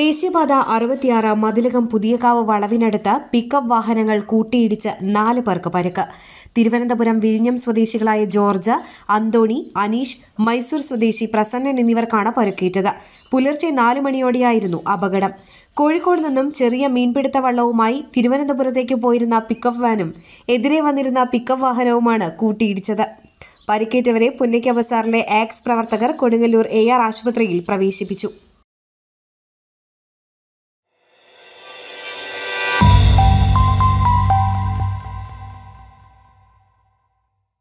ദേശീയപാത അറുപത്തിയാറ് മതിലകം പുതിയകാവ് വളവിനടുത്ത് പിക്കപ്പ് വാഹനങ്ങൾ കൂട്ടിയിടിച്ച് നാല് പേർക്ക് പരിക്ക് തിരുവനന്തപുരം വിഴിഞ്ഞം സ്വദേശികളായ ജോർജ് അന്തോണി അനീഷ് മൈസൂർ സ്വദേശി പ്രസന്നൻ എന്നിവർക്കാണ് പരുക്കേറ്റത് പുലർച്ചെ നാല് മണിയോടെയായിരുന്നു അപകടം കോഴിക്കോട് നിന്നും ചെറിയ മീൻപിടുത്ത വള്ളവുമായി തിരുവനന്തപുരത്തേക്ക് പോയിരുന്ന പിക്കപ്പ് വാനും എതിരെ വന്നിരുന്ന പിക്കപ്പ് വാഹനവുമാണ് കൂട്ടിയിടിച്ചത് പരിക്കേറ്റവരെ ബസാറിലെ ആക്സ് പ്രവർത്തകർ കൊടുങ്ങല്ലൂർ എ ആർ ആശുപത്രിയിൽ പ്രവേശിപ്പിച്ചു